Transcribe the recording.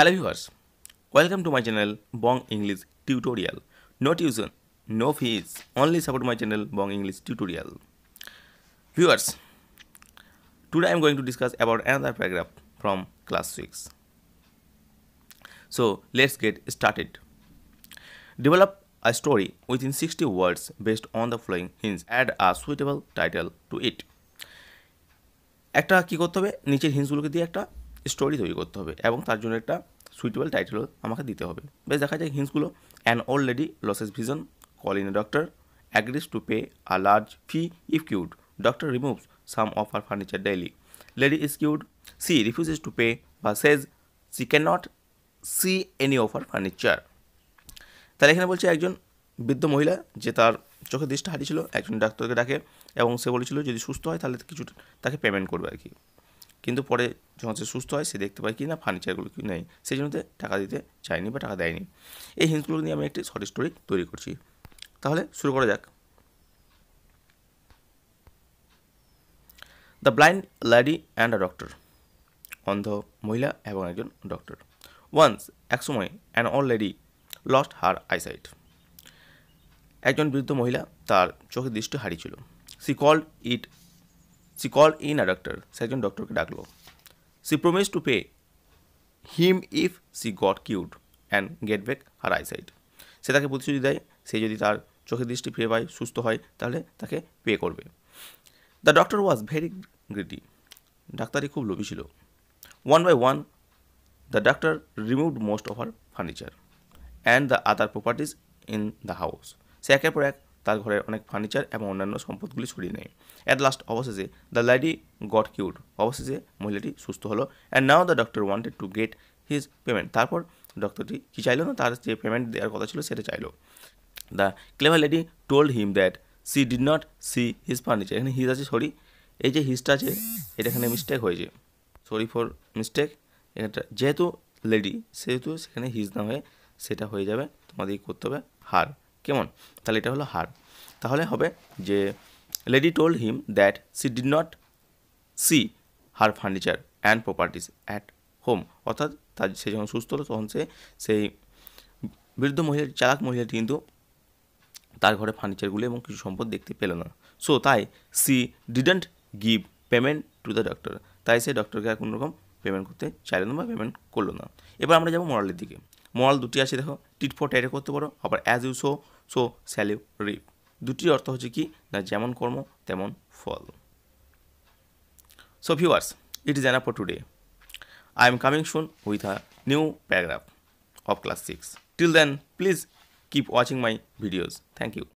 Hello viewers welcome to my channel Bong English tutorial no tuition no fees only support my channel Bong English tutorial viewers today I am going to discuss about another paragraph from class six so let's get started develop a story within 60 words based on the following hints. Add a suitable title to it. একটা কি করতে হবে নিচের হিন্সগুলোকে দিয়ে একটা story তৈরি করতে হবে এবং তার জন্য একটা সুইটেবল টাইটেলও আমাকে দিতে হবে বেশ দেখা যায় হিন্সগুলো an old lady loses vision call in a doctor agrees to pay a large fee if cured doctor removes some of her furniture daily lady is cured she refuses to pay বা says she can not see any of her furniture তাহলে এখানে বলছে একজন বৃদ্ধ মহিলা যে তার চোখে দৃষ্টি হারিয়েছিল একজন ডাক্তারকে ডাকে এবং সে বলেছিল যদি সুস্থ হয় তাহলে কিছু তাকে পেমেন্ট করবে আর কি কিন্তু পরে যখন সে সুস্থ হয় সে দেখতে পায় কি না ফার্নিচারগুলো কি নেই সেই জন্য টাকা দিতে চায়নি বা টাকা দেয়নি এই হিন্সগুলো নিয়ে আমি একটি শর্ট স্টোরি তৈরি করছি তাহলে শুরু করা যাক the blind lady and a doctor অন্ধ মহিলা এবং একজন ডক্টর ওয়ান্স এক সময় an old lady lost her eyesight একজন বৃদ্ধ মহিলা তার চোখের দৃষ্টি হারিয়েছিল she called it call in a doctor সে একজন ডক্টরকে ডাকলো she promise to pay him if she got cured and get back her eyesight সে তাকে প্রতিশ্রুতি দেয় সে যদি তার চোখের দৃষ্টি ফিরে পায় সুস্থ হয় তাহলে তাকে পে করবে the doctor was very greedy ডাক্তারই খুব লোভী ছিল one by one the doctor removed most of her furniture and the other properties in the house সে একের পর এক তার ঘরের অনেক ফার্নিচার এবং অন্যান্য সম্পদগুলি ছড়িয়ে নেয় অ্যাট লাস্ট অবশেষে দ্য ল্যাডি গট কিউড অবশেষে মহিলাটি সুস্থ হলো and now the doctor wanted to get his payment তারপর ডক্টরটি কী চাইলো না তার যে পেমেন্ট দেওয়ার কথা ছিল সেটা চাইলো the clever lady told him that she did not see his furniture এখানে হিজ আছে সরি এই যে হিজটা আছে এটা এখানে মিস্টেক হয়েছে সরি ফর মিস্টেক এটা যেহেতু লেডি সেহেতু সেখানে হিজ না হয়ে সেটা হয়ে যাবে তোমাদেরকে করতে হবে হার কেমন তাহলে এটা হলো হার তাহলে হবে যে lady told him that she did not see her furniture and properties at home অর্থাৎ তার সে যখন সুস্থ হলো তখন সে সেই বৃদ্ধ মহিলা চালাক মহিলাটি কিন্তু তার ঘরে ফার্নিচারগুলো এবং কিছু সম্পদ দেখতে পেল না সো তাই she didn't give payment to the doctor তাই সে ডক্টরকে আর কোনো রকম পেমেন্ট করতে চাইল না বা পেমেন্ট করলো না এবার আমরা যাবো মরালের দিকে মল দুটি আছে দেখো টিট ফোর টাইটে করতে পারো আবার as you sow so shall you reap দুটির অর্থ হচ্ছে কি না যেমন কর্ম তেমন ফল so viewers it is an for today I am coming soon with a new paragraph of class six till then please keep watching my videos thank you